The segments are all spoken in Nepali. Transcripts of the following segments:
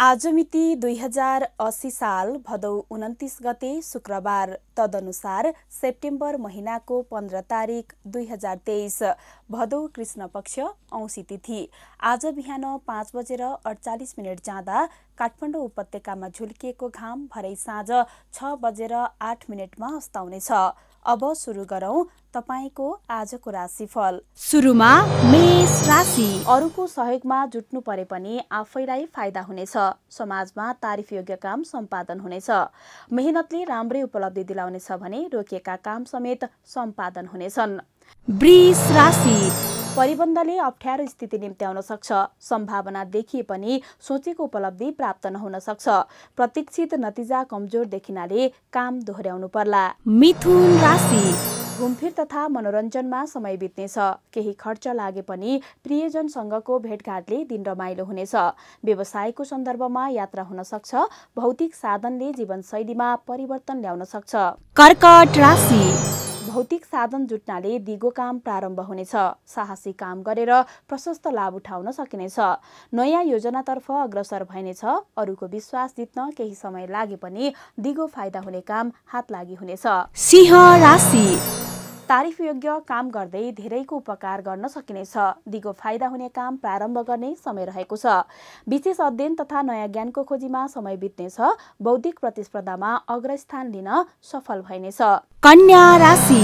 आज मिति दुई हजार असी साल भदौ उन्तिस गते शुक्रबार तदनुसार सेप्टेम्बर महिनाको पन्ध्र तारिक दुई हजार तेइस भदौ कृष्ण पक्ष औँसी तिथि आज बिहान पाँच बजेर अडचालिस मिनट जाँदा काठमाडौँ उपत्यकामा झुल्किएको घाम भरै साँझ छ बजेर आठ मिनटमा अस्ताउनेछ अब सुरु गरौँ तपाईँको आजको राशिफल सुरुमा मेष राशि अरूको सहयोगमा जुट्नु परे पनि आफैलाई फाइदा हुनेछ समाजमा तारिफ योग्य काम सम्पादन हुनेछ मेहनतले राम्रै उपलब्धि दिलाउनेछ भने रोकिएका काम समेत सम्पादन हुनेछन् वृष राशि परिबन्धले अप्ठ्यारो स्थिति निम्त्याउन सक्छ सम्भावना देखिए पनि सोचेको उपलब्धि प्राप्त नहुन सक्छ प्रतीक्षित नतिजा कमजोर देखिनाले काम दोहोऱ्याउनु पर्ला मिथुन राशि घुमफिर तथा मनोरञ्जनमा समय बित्नेछ केही खर्च लागे पनि प्रियजनसँगको भेटघाटले दिन रमाइलो हुनेछ व्यवसायको सन्दर्भमा यात्रा हुन सक्छ भौतिक साधनले जीवनशैलीमा परिवर्तन ल्याउन सक्छ कर्कट राशि भौतिक साधन जुट्नाले दिगो काम प्रारम्भ हुनेछ साहसी काम गरेर प्रशस्त लाभ उठाउन सकिनेछ नयाँ योजनातर्फ अग्रसर भइनेछ अरूको विश्वास जित्न केही समय लागे पनि दिगो फाइदा हुने काम हात लागि हुनेछ सिंह राशि तारिफयोग्य काम गर्दै धेरैको उपकार गर्न सकिनेछ दिगो फाइदा हुने काम प्रारम्भ गर्ने समय रहेको छ विशेष अध्ययन तथा नयाँ ज्ञानको खोजीमा समय बित्नेछ बौद्धिक प्रतिस्पर्धामा अग्रस्थान लिन सफल भइनेछ कन्या राशि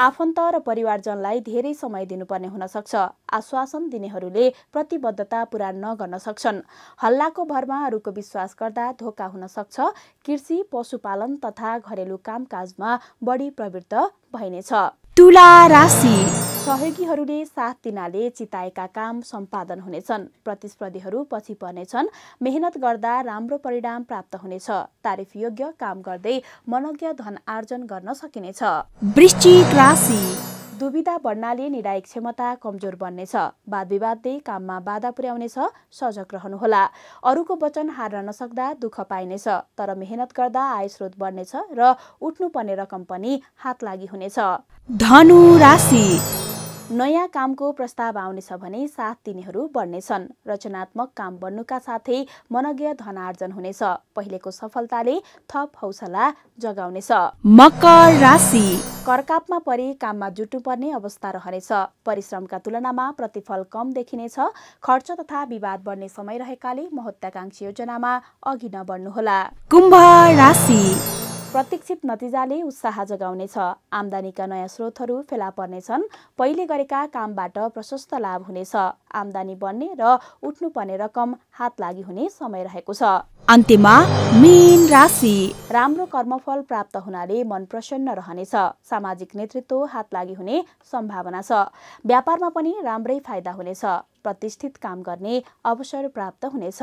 आफन्त र परिवारजनलाई धेरै समय दिनुपर्ने हुन सक्छ आश्वासन दिनेहरूले प्रतिबद्धता पूरा नगर्न सक्छन् हल्लाको भरमा अरूको विश्वास गर्दा धोका हुन सक्छ कृषि पशुपालन तथा घरेलु कामकाजमा बढी प्रवृत्त भइनेछ तुला राशि सहयोगीहरूले साथ दिनाले चिताएका काम सम्पादन हुनेछन् प्रतिस्पर्धीहरू पछि पर्नेछन् मेहनत गर्दा राम्रो परिणाम प्राप्त हुनेछ तारिफ योग्य काम गर्दै मनज्ञ धन आर्जन गर्न सकिनेछ वृश्चिक राशि दुविधा बढ्नाले निर्णायक क्षमता कमजोर बन्नेछ वाद विवादले काममा बाधा पुर्याउनेछ सजग रहनुहोला अरूको वचन हार्न नसक्दा दुःख पाइनेछ तर मेहनत गर्दा आय स्रोत बढ्नेछ र उठ्नुपर्ने रकम पनि हात लागि हुनेछ धनु राशि नयाँ कामको प्रस्ताव आउनेछ भने साथ दिनेहरू बढ्नेछन् रचनात्मक काम बन्नुका साथै मनज्ञ धनार्जन हुनेछ पहिलेको सफलताले थप हौसला जगाउनेछ मकर राशि करकापमा परि काममा जुट्नुपर्ने अवस्था रहनेछ परिश्रमका तुलनामा प्रतिफल कम देखिनेछ खर्च तथा विवाद बढ्ने समय रहेकाले महत्वाकांक्षी योजनामा अघि नबढ्नुहोला कुम्भ राशि प्रतीक्षित नतिजाले उत्साह जगाउनेछ आमदानीका नयाँ स्रोतहरू फेला पर्नेछन् पहिले गरेका कामबाट प्रशस्त लाभ हुनेछ आमदानी बढ्ने र उठ्नुपर्ने रकम हात लागि हुने समय रहेको छ अन्त्यमा मेन राशि राम्रो कर्मफल प्राप्त हुनाले मन प्रसन्न रहनेछ सामाजिक नेतृत्व हात लागि हुने सम्भावना छ व्यापारमा पनि राम्रै फाइदा हुनेछ प्रतिष्ठित काम गर्ने अवसर प्राप्त हुनेछ